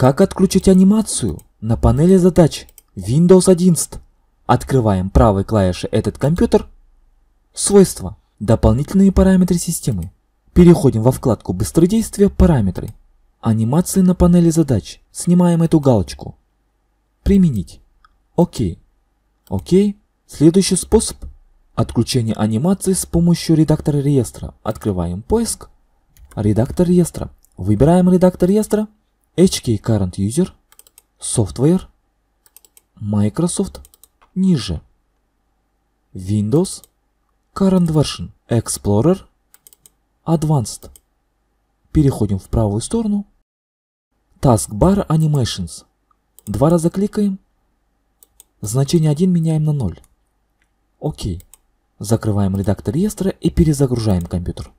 Как отключить анимацию? На панели задач Windows 11. Открываем правой клавишей этот компьютер. Свойства. Дополнительные параметры системы. Переходим во вкладку быстродействия, Параметры». Анимации на панели задач. Снимаем эту галочку. Применить. Окей. Окей. Следующий способ. Отключение анимации с помощью редактора реестра. Открываем поиск. Редактор реестра. Выбираем редактор реестра. HK Current User, Software, Microsoft, ниже, Windows, Current Version, Explorer, Advanced. Переходим в правую сторону, Taskbar Animations. Два раза кликаем, значение 1 меняем на 0. Окей. Закрываем редактор реестра и перезагружаем компьютер.